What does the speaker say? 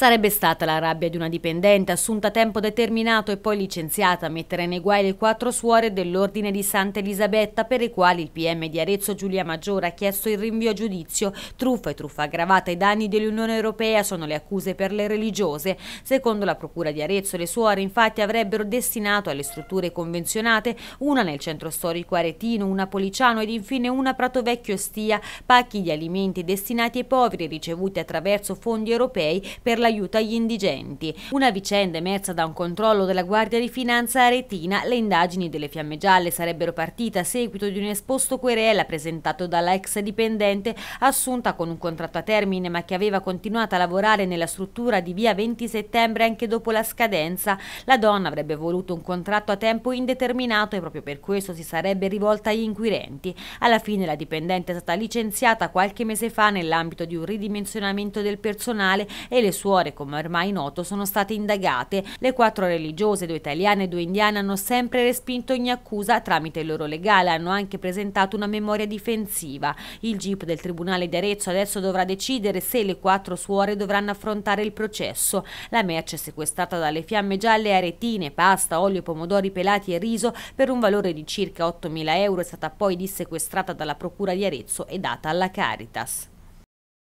Sarebbe stata la rabbia di una dipendente assunta a tempo determinato e poi licenziata a mettere nei guai le quattro suore dell'Ordine di Santa Elisabetta per le quali il PM di Arezzo Giulia Maggiore ha chiesto il rinvio a giudizio. Truffa e truffa aggravata ai danni dell'Unione Europea sono le accuse per le religiose. Secondo la Procura di Arezzo le suore infatti avrebbero destinato alle strutture convenzionate una nel centro storico aretino, una a Policiano ed infine una a Prato Vecchio Stia, pacchi di alimenti destinati ai poveri ricevuti attraverso fondi europei per la l'aiuto agli indigenti. Una vicenda emersa da un controllo della Guardia di Finanza aretina, le indagini delle Fiamme Gialle sarebbero partite a seguito di un esposto querela presentato dalla ex dipendente assunta con un contratto a termine ma che aveva continuato a lavorare nella struttura di via 20 settembre anche dopo la scadenza. La donna avrebbe voluto un contratto a tempo indeterminato e proprio per questo si sarebbe rivolta agli inquirenti. Alla fine la dipendente è stata licenziata qualche mese fa nell'ambito di un ridimensionamento del personale e le sue ore, come ormai noto, sono state indagate. Le quattro religiose, due italiane e due indiane, hanno sempre respinto ogni accusa tramite il loro legale, hanno anche presentato una memoria difensiva. Il GIP del Tribunale di Arezzo adesso dovrà decidere se le quattro suore dovranno affrontare il processo. La merce sequestrata dalle fiamme gialle aretine, pasta, olio, pomodori pelati e riso per un valore di circa 8.000 euro è stata poi dissequestrata dalla Procura di Arezzo e data alla Caritas.